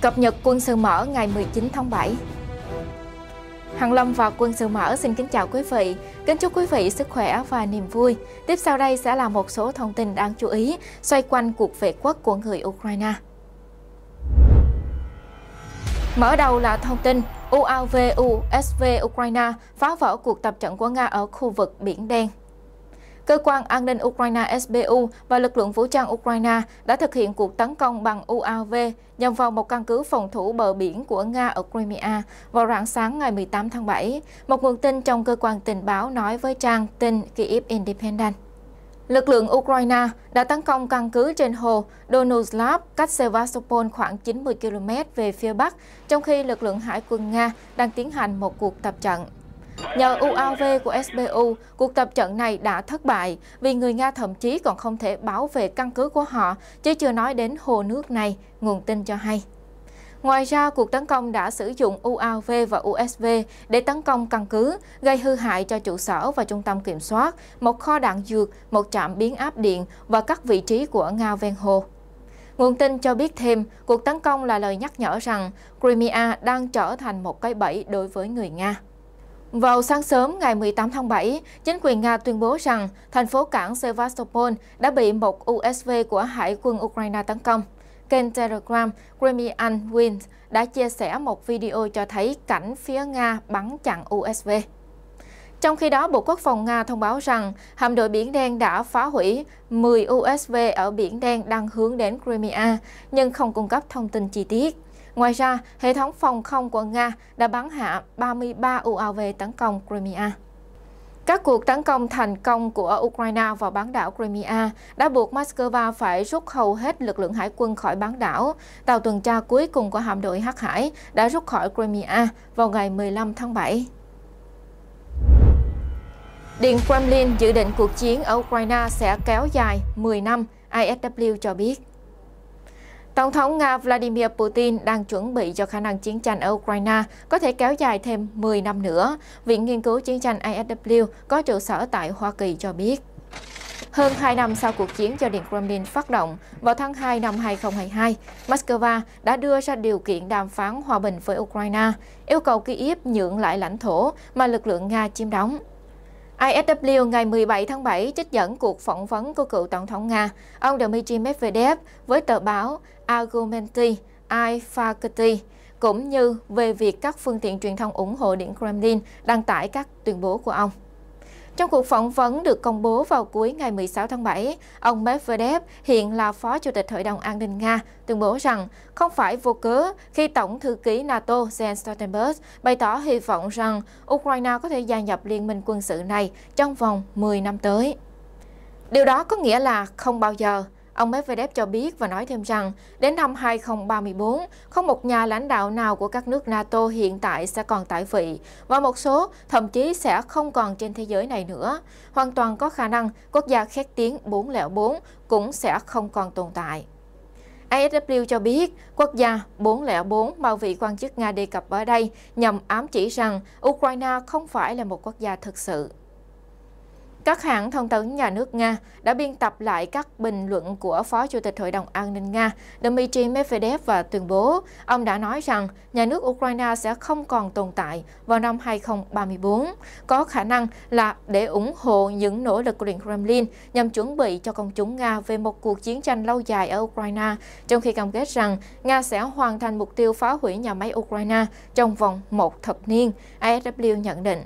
Cập nhật quân sự mở ngày 19 tháng 7 Hằng Lâm và Quân sự mở xin kính chào quý vị, kính chúc quý vị sức khỏe và niềm vui. Tiếp sau đây sẽ là một số thông tin đáng chú ý xoay quanh cuộc vệ quốc của người Ukraine. Mở đầu là thông tin UAV USV Ukraine phá vỡ cuộc tập trận của Nga ở khu vực Biển Đen. Cơ quan an ninh Ukraine SBU và lực lượng vũ trang Ukraine đã thực hiện cuộc tấn công bằng UAV nhằm vào một căn cứ phòng thủ bờ biển của Nga ở Crimea vào rạng sáng ngày 18 tháng 7, một nguồn tin trong cơ quan tình báo nói với trang tin Kyiv Independent. Lực lượng Ukraine đã tấn công căn cứ trên hồ Donuzlav cách Sevastopol khoảng 90 km về phía bắc, trong khi lực lượng hải quân Nga đang tiến hành một cuộc tập trận. Nhờ UAV của SBU, cuộc tập trận này đã thất bại vì người Nga thậm chí còn không thể bảo vệ căn cứ của họ, chứ chưa nói đến hồ nước này, nguồn tin cho hay. Ngoài ra, cuộc tấn công đã sử dụng UAV và USV để tấn công căn cứ, gây hư hại cho trụ sở và trung tâm kiểm soát, một kho đạn dược, một trạm biến áp điện và các vị trí của Nga ven hồ. Nguồn tin cho biết thêm, cuộc tấn công là lời nhắc nhở rằng Crimea đang trở thành một cái bẫy đối với người Nga. Vào sáng sớm ngày 18 tháng 7, chính quyền Nga tuyên bố rằng thành phố cảng Sevastopol đã bị một USV của Hải quân Ukraine tấn công. Kênh Telegram Crimean Winds đã chia sẻ một video cho thấy cảnh phía Nga bắn chặn USV. Trong khi đó, Bộ Quốc phòng Nga thông báo rằng hạm đội Biển Đen đã phá hủy 10 USV ở Biển Đen đang hướng đến Crimea, nhưng không cung cấp thông tin chi tiết. Ngoài ra, hệ thống phòng không của Nga đã bắn hạ 33 UAV tấn công Crimea. Các cuộc tấn công thành công của Ukraine vào bán đảo Crimea đã buộc Moscow phải rút hầu hết lực lượng hải quân khỏi bán đảo. Tàu tuần tra cuối cùng của hạm đội Hắc Hải đã rút khỏi Crimea vào ngày 15 tháng 7. Điện Kremlin dự định cuộc chiến ở Ukraine sẽ kéo dài 10 năm, ISW cho biết. Tổng thống Nga Vladimir Putin đang chuẩn bị cho khả năng chiến tranh ở Ukraine có thể kéo dài thêm 10 năm nữa, Viện Nghiên cứu Chiến tranh ISW có trụ sở tại Hoa Kỳ cho biết. Hơn 2 năm sau cuộc chiến do Điện Kremlin phát động, vào tháng 2 năm 2022, Moscow đã đưa ra điều kiện đàm phán hòa bình với Ukraine, yêu cầu Kyiv nhượng lại lãnh thổ mà lực lượng Nga chiếm đóng. ISW ngày 17 tháng 7 trích dẫn cuộc phỏng vấn của cựu Tổng thống Nga, ông Dmitry Medvedev với tờ báo Argumenti i Fakati, cũng như về việc các phương tiện truyền thông ủng hộ Điện Kremlin đăng tải các tuyên bố của ông. Trong cuộc phỏng vấn được công bố vào cuối ngày 16 tháng 7, ông Medvedev, hiện là Phó Chủ tịch Hội đồng An ninh Nga, tuyên bố rằng không phải vô cớ khi Tổng thư ký NATO Jens Stoltenberg bày tỏ hy vọng rằng Ukraine có thể gia nhập liên minh quân sự này trong vòng 10 năm tới. Điều đó có nghĩa là không bao giờ Ông Medvedev cho biết và nói thêm rằng, đến năm 2034, không một nhà lãnh đạo nào của các nước NATO hiện tại sẽ còn tại vị, và một số thậm chí sẽ không còn trên thế giới này nữa. Hoàn toàn có khả năng quốc gia khét tiếng 404 cũng sẽ không còn tồn tại. ASW e cho biết quốc gia 404 mà vị quan chức Nga đề cập ở đây nhằm ám chỉ rằng Ukraine không phải là một quốc gia thực sự. Các hãng thông tấn nhà nước Nga đã biên tập lại các bình luận của Phó Chủ tịch Hội đồng An ninh Nga Dmitry Medvedev và tuyên bố ông đã nói rằng nhà nước Ukraine sẽ không còn tồn tại vào năm 2034, có khả năng là để ủng hộ những nỗ lực của Điện Kremlin nhằm chuẩn bị cho công chúng Nga về một cuộc chiến tranh lâu dài ở Ukraine, trong khi cam kết rằng Nga sẽ hoàn thành mục tiêu phá hủy nhà máy Ukraine trong vòng một thập niên, ASW nhận định.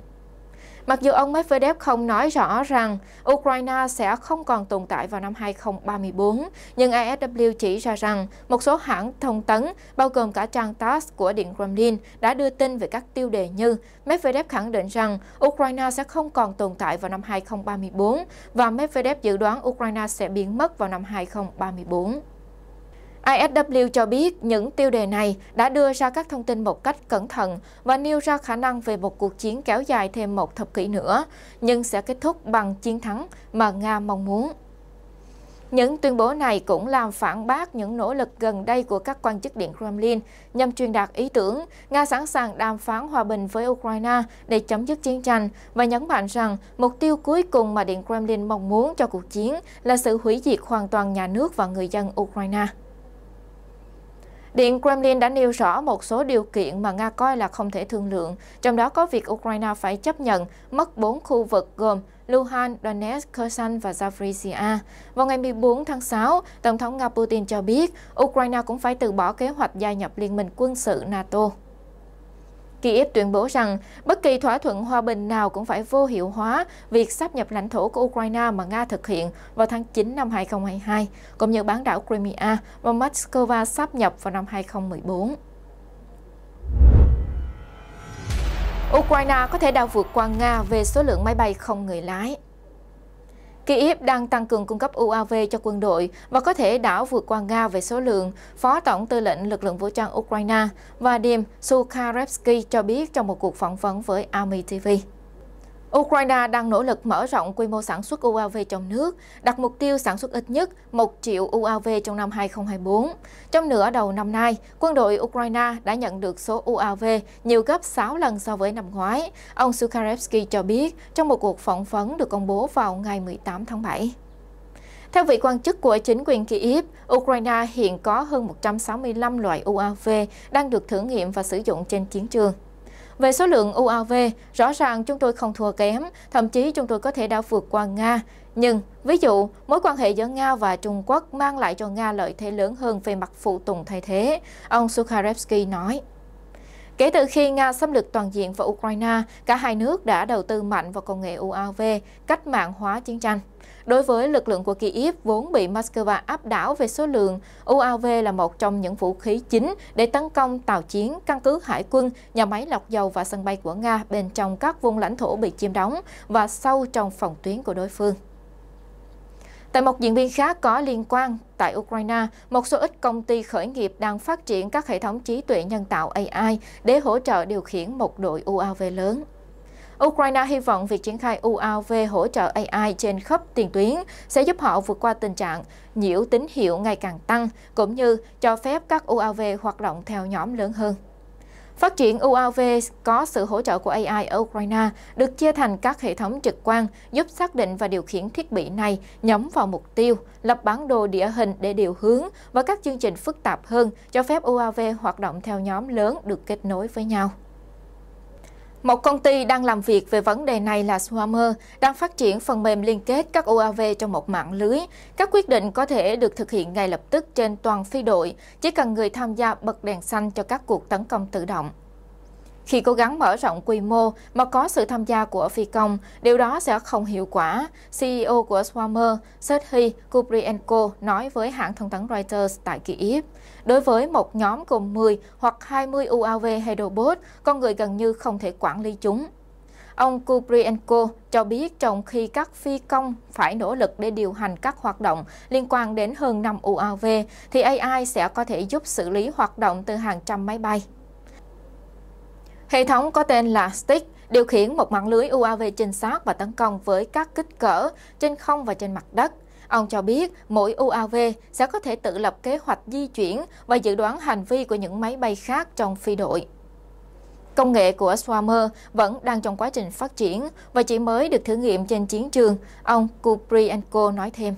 Mặc dù ông Medvedev không nói rõ rằng Ukraine sẽ không còn tồn tại vào năm 2034, nhưng ASW chỉ ra rằng một số hãng thông tấn, bao gồm cả trang TASS của Điện Kremlin, đã đưa tin về các tiêu đề như Medvedev khẳng định rằng Ukraine sẽ không còn tồn tại vào năm 2034 và Medvedev dự đoán Ukraine sẽ biến mất vào năm 2034. ISW cho biết những tiêu đề này đã đưa ra các thông tin một cách cẩn thận và nêu ra khả năng về một cuộc chiến kéo dài thêm một thập kỷ nữa, nhưng sẽ kết thúc bằng chiến thắng mà Nga mong muốn. Những tuyên bố này cũng làm phản bác những nỗ lực gần đây của các quan chức Điện Kremlin nhằm truyền đạt ý tưởng Nga sẵn sàng đàm phán hòa bình với Ukraine để chấm dứt chiến tranh và nhấn mạnh rằng mục tiêu cuối cùng mà Điện Kremlin mong muốn cho cuộc chiến là sự hủy diệt hoàn toàn nhà nước và người dân Ukraine. Điện Kremlin đã nêu rõ một số điều kiện mà Nga coi là không thể thương lượng, trong đó có việc Ukraine phải chấp nhận mất bốn khu vực gồm Luhansk, Donetsk, Kherson và Zaporizhia. Vào ngày 14 tháng 6, Tổng thống Nga Putin cho biết Ukraine cũng phải từ bỏ kế hoạch gia nhập Liên minh quân sự NATO. Kiev tuyên bố rằng bất kỳ thỏa thuận hòa bình nào cũng phải vô hiệu hóa việc sáp nhập lãnh thổ của Ukraine mà Nga thực hiện vào tháng 9 năm 2022, cũng như bán đảo Crimea mà Moscow sáp nhập vào năm 2014. Ukraine có thể đã vượt qua Nga về số lượng máy bay không người lái. Kyiv đang tăng cường cung cấp UAV cho quân đội và có thể đảo vượt qua Nga về số lượng, Phó Tổng tư lệnh lực lượng vũ trang Ukraine Vadim Sukharevsky cho biết trong một cuộc phỏng vấn với Army TV. Ukraine đang nỗ lực mở rộng quy mô sản xuất UAV trong nước, đặt mục tiêu sản xuất ít nhất 1 triệu UAV trong năm 2024. Trong nửa đầu năm nay, quân đội Ukraine đã nhận được số UAV nhiều gấp 6 lần so với năm ngoái, ông Sukarevsky cho biết trong một cuộc phỏng vấn được công bố vào ngày 18 tháng 7. Theo vị quan chức của chính quyền Kyiv, Ukraine hiện có hơn 165 loại UAV đang được thử nghiệm và sử dụng trên chiến trường. Về số lượng UAV, rõ ràng chúng tôi không thua kém, thậm chí chúng tôi có thể đã vượt qua Nga. Nhưng, ví dụ, mối quan hệ giữa Nga và Trung Quốc mang lại cho Nga lợi thế lớn hơn về mặt phụ tùng thay thế, ông Sukharevsky nói. Kể từ khi Nga xâm lược toàn diện vào Ukraine, cả hai nước đã đầu tư mạnh vào công nghệ UAV, cách mạng hóa chiến tranh. Đối với lực lượng của Kyiv vốn bị Moscow áp đảo về số lượng, UAV là một trong những vũ khí chính để tấn công tàu chiến, căn cứ hải quân, nhà máy lọc dầu và sân bay của Nga bên trong các vùng lãnh thổ bị chiếm đóng và sâu trong phòng tuyến của đối phương. Tại một diễn biến khác có liên quan, tại Ukraine, một số ít công ty khởi nghiệp đang phát triển các hệ thống trí tuệ nhân tạo AI để hỗ trợ điều khiển một đội UAV lớn. Ukraine hy vọng việc triển khai UAV hỗ trợ AI trên khắp tiền tuyến sẽ giúp họ vượt qua tình trạng nhiễu tín hiệu ngày càng tăng, cũng như cho phép các UAV hoạt động theo nhóm lớn hơn. Phát triển UAV có sự hỗ trợ của AI ở Ukraine được chia thành các hệ thống trực quan giúp xác định và điều khiển thiết bị này nhắm vào mục tiêu, lập bản đồ địa hình để điều hướng và các chương trình phức tạp hơn cho phép UAV hoạt động theo nhóm lớn được kết nối với nhau. Một công ty đang làm việc về vấn đề này là Swarmer, đang phát triển phần mềm liên kết các UAV trong một mạng lưới. Các quyết định có thể được thực hiện ngay lập tức trên toàn phi đội, chỉ cần người tham gia bật đèn xanh cho các cuộc tấn công tự động. Khi cố gắng mở rộng quy mô mà có sự tham gia của phi công, điều đó sẽ không hiệu quả, CEO của Swarmer Sethi Kubrienko nói với hãng thông tấn Reuters tại Kyiv. Đối với một nhóm gồm 10 hoặc 20 UAV hay robot, con người gần như không thể quản lý chúng. Ông Kubrienko cho biết trong khi các phi công phải nỗ lực để điều hành các hoạt động liên quan đến hơn 5 UAV, thì AI sẽ có thể giúp xử lý hoạt động từ hàng trăm máy bay. Hệ thống có tên là Stick điều khiển một mạng lưới UAV trinh sát và tấn công với các kích cỡ trên không và trên mặt đất. Ông cho biết mỗi UAV sẽ có thể tự lập kế hoạch di chuyển và dự đoán hành vi của những máy bay khác trong phi đội. Công nghệ của Swarmer vẫn đang trong quá trình phát triển và chỉ mới được thử nghiệm trên chiến trường, ông Kuprienko nói thêm.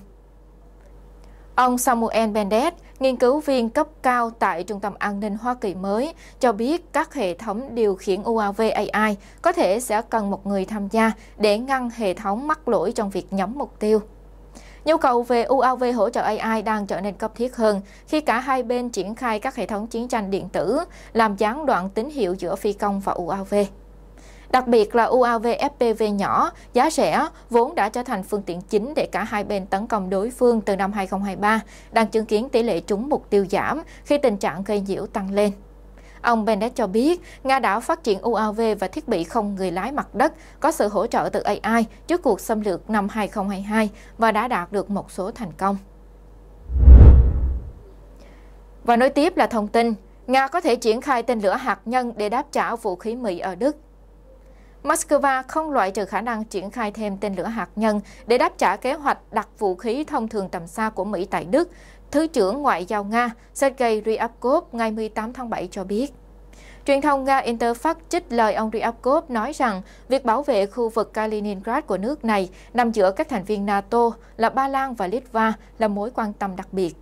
Ông Samuel Bendett, nghiên cứu viên cấp cao tại Trung tâm An ninh Hoa Kỳ mới, cho biết các hệ thống điều khiển UAV AI có thể sẽ cần một người tham gia để ngăn hệ thống mắc lỗi trong việc nhắm mục tiêu. Nhu cầu về UAV hỗ trợ AI đang trở nên cấp thiết hơn khi cả hai bên triển khai các hệ thống chiến tranh điện tử, làm gián đoạn tín hiệu giữa phi công và UAV. Đặc biệt là UAV FPV nhỏ, giá rẻ, vốn đã trở thành phương tiện chính để cả hai bên tấn công đối phương từ năm 2023, đang chứng kiến tỷ lệ trúng mục tiêu giảm khi tình trạng gây nhiễu tăng lên. Ông Bennett cho biết, Nga đã phát triển UAV và thiết bị không người lái mặt đất có sự hỗ trợ từ AI trước cuộc xâm lược năm 2022 và đã đạt được một số thành công. Và nối tiếp là thông tin, Nga có thể triển khai tên lửa hạt nhân để đáp trả vũ khí Mỹ ở Đức. Moscow không loại trừ khả năng triển khai thêm tên lửa hạt nhân để đáp trả kế hoạch đặt vũ khí thông thường tầm xa của Mỹ tại Đức, Thứ trưởng Ngoại giao Nga Sergei Ryabkov ngày 18 tháng 7 cho biết. Truyền thông Nga Interfax trích lời ông Ryabkov nói rằng việc bảo vệ khu vực Kaliningrad của nước này nằm giữa các thành viên NATO là Ba Lan và Litva là mối quan tâm đặc biệt.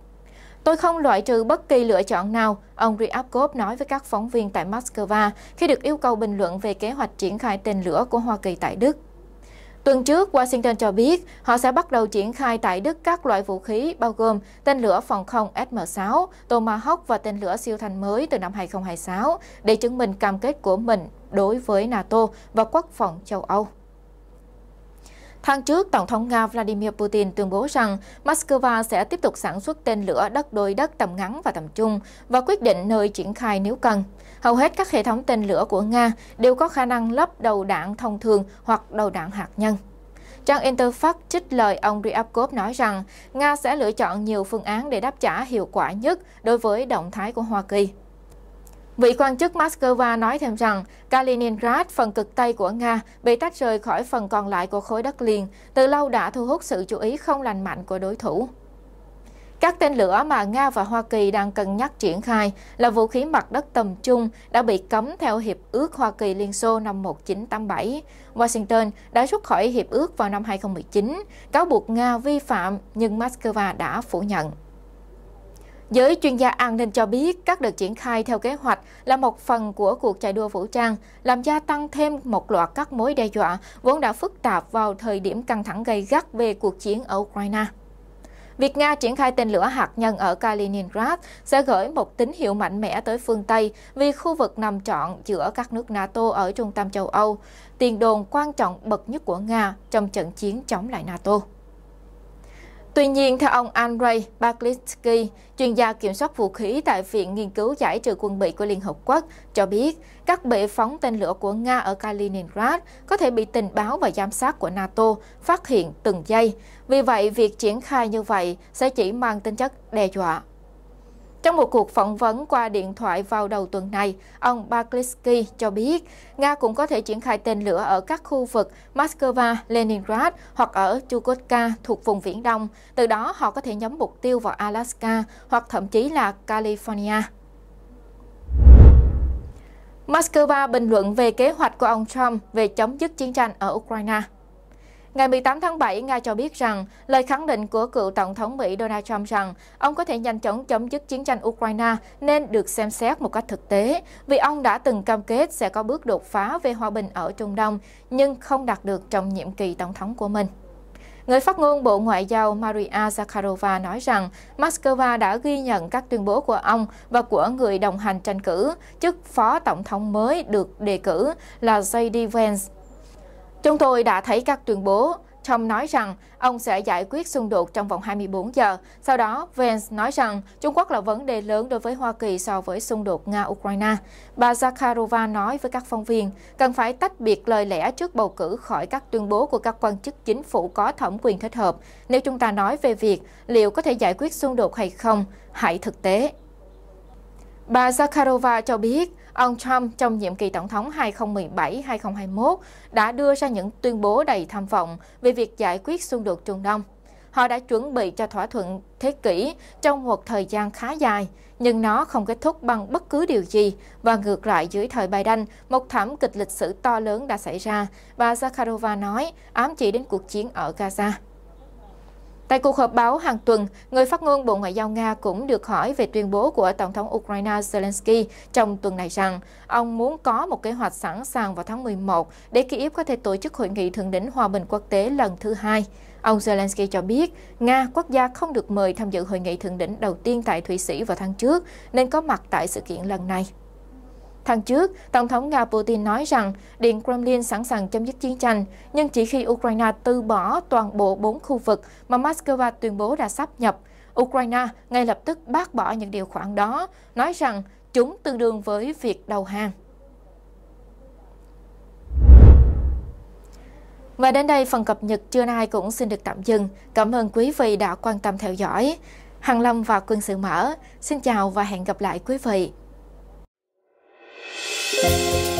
Tôi không loại trừ bất kỳ lựa chọn nào, ông Ryabkov nói với các phóng viên tại Moscow khi được yêu cầu bình luận về kế hoạch triển khai tên lửa của Hoa Kỳ tại Đức. Tuần trước, Washington cho biết họ sẽ bắt đầu triển khai tại Đức các loại vũ khí bao gồm tên lửa phòng không SM-6, Tomahawk và tên lửa siêu thanh mới từ năm 2026 để chứng minh cam kết của mình đối với NATO và quốc phòng châu Âu. Tháng trước, Tổng thống Nga Vladimir Putin tuyên bố rằng Moscow sẽ tiếp tục sản xuất tên lửa đất đôi đất tầm ngắn và tầm trung và quyết định nơi triển khai nếu cần. Hầu hết các hệ thống tên lửa của Nga đều có khả năng lấp đầu đạn thông thường hoặc đầu đạn hạt nhân. Trang Interfax trích lời ông Ryabkov nói rằng Nga sẽ lựa chọn nhiều phương án để đáp trả hiệu quả nhất đối với động thái của Hoa Kỳ. Vị quan chức Moscow nói thêm rằng Kaliningrad, phần cực Tây của Nga, bị tách rời khỏi phần còn lại của khối đất liền, từ lâu đã thu hút sự chú ý không lành mạnh của đối thủ. Các tên lửa mà Nga và Hoa Kỳ đang cân nhắc triển khai là vũ khí mặt đất tầm trung đã bị cấm theo Hiệp ước Hoa Kỳ Liên Xô năm 1987. Washington đã rút khỏi Hiệp ước vào năm 2019, cáo buộc Nga vi phạm nhưng Moscow đã phủ nhận. Giới chuyên gia an ninh cho biết các đợt triển khai theo kế hoạch là một phần của cuộc chạy đua vũ trang, làm gia tăng thêm một loạt các mối đe dọa vốn đã phức tạp vào thời điểm căng thẳng gây gắt về cuộc chiến ở Ukraine. Việc Nga triển khai tên lửa hạt nhân ở Kaliningrad sẽ gửi một tín hiệu mạnh mẽ tới phương Tây vì khu vực nằm trọn giữa các nước NATO ở trung tâm châu Âu, tiền đồn quan trọng bậc nhất của Nga trong trận chiến chống lại NATO. Tuy nhiên, theo ông Andrei Baklitsky, chuyên gia kiểm soát vũ khí tại Viện Nghiên cứu Giải trừ quân bị của Liên Hợp Quốc, cho biết các bệ phóng tên lửa của Nga ở Kaliningrad có thể bị tình báo và giám sát của NATO phát hiện từng giây. Vì vậy, việc triển khai như vậy sẽ chỉ mang tính chất đe dọa. Trong một cuộc phỏng vấn qua điện thoại vào đầu tuần này, ông Baklisky cho biết Nga cũng có thể triển khai tên lửa ở các khu vực Moscow, Leningrad hoặc ở Chukotka thuộc vùng Viễn Đông. Từ đó, họ có thể nhắm mục tiêu vào Alaska hoặc thậm chí là California. Moscow bình luận về kế hoạch của ông Trump về chấm dứt chiến tranh ở Ukraine. Ngày 18 tháng 7, Nga cho biết rằng lời khẳng định của cựu Tổng thống Mỹ Donald Trump rằng ông có thể nhanh chóng chấm dứt chiến tranh Ukraine nên được xem xét một cách thực tế vì ông đã từng cam kết sẽ có bước đột phá về hòa bình ở Trung Đông nhưng không đạt được trong nhiệm kỳ Tổng thống của mình. Người phát ngôn Bộ Ngoại giao Maria Zakharova nói rằng Moscow đã ghi nhận các tuyên bố của ông và của người đồng hành tranh cử, chức phó tổng thống mới được đề cử là J.D. Vance Chúng tôi đã thấy các tuyên bố Trump nói rằng ông sẽ giải quyết xung đột trong vòng 24 giờ. Sau đó, Vance nói rằng Trung Quốc là vấn đề lớn đối với Hoa Kỳ so với xung đột Nga-Ukraine. Bà Zakharova nói với các phóng viên cần phải tách biệt lời lẽ trước bầu cử khỏi các tuyên bố của các quan chức chính phủ có thẩm quyền thích hợp. Nếu chúng ta nói về việc liệu có thể giải quyết xung đột hay không, hãy thực tế. Bà Zakharova cho biết, Ông Trump trong nhiệm kỳ tổng thống 2017-2021 đã đưa ra những tuyên bố đầy tham vọng về việc giải quyết xung đột Trung Đông. Họ đã chuẩn bị cho thỏa thuận thế kỷ trong một thời gian khá dài, nhưng nó không kết thúc bằng bất cứ điều gì và ngược lại dưới thời Biden, một thảm kịch lịch sử to lớn đã xảy ra, bà Zakharova nói, ám chỉ đến cuộc chiến ở Gaza. Tại cuộc họp báo hàng tuần, người phát ngôn Bộ Ngoại giao Nga cũng được hỏi về tuyên bố của Tổng thống Ukraine Zelensky trong tuần này rằng ông muốn có một kế hoạch sẵn sàng vào tháng 11 để Kyiv có thể tổ chức hội nghị thượng đỉnh hòa bình quốc tế lần thứ hai. Ông Zelensky cho biết, Nga, quốc gia không được mời tham dự hội nghị thượng đỉnh đầu tiên tại Thụy Sĩ vào tháng trước, nên có mặt tại sự kiện lần này. Tháng trước, Tổng thống Nga Putin nói rằng Điện Kremlin sẵn sàng chấm dứt chiến tranh, nhưng chỉ khi Ukraine từ bỏ toàn bộ bốn khu vực mà Moscow tuyên bố đã sắp nhập, Ukraine ngay lập tức bác bỏ những điều khoản đó, nói rằng chúng tương đương với việc đầu hàng. Và đến đây phần cập nhật trưa nay cũng xin được tạm dừng. Cảm ơn quý vị đã quan tâm theo dõi. Hằng Lâm và Quân sự mở. Xin chào và hẹn gặp lại quý vị. Música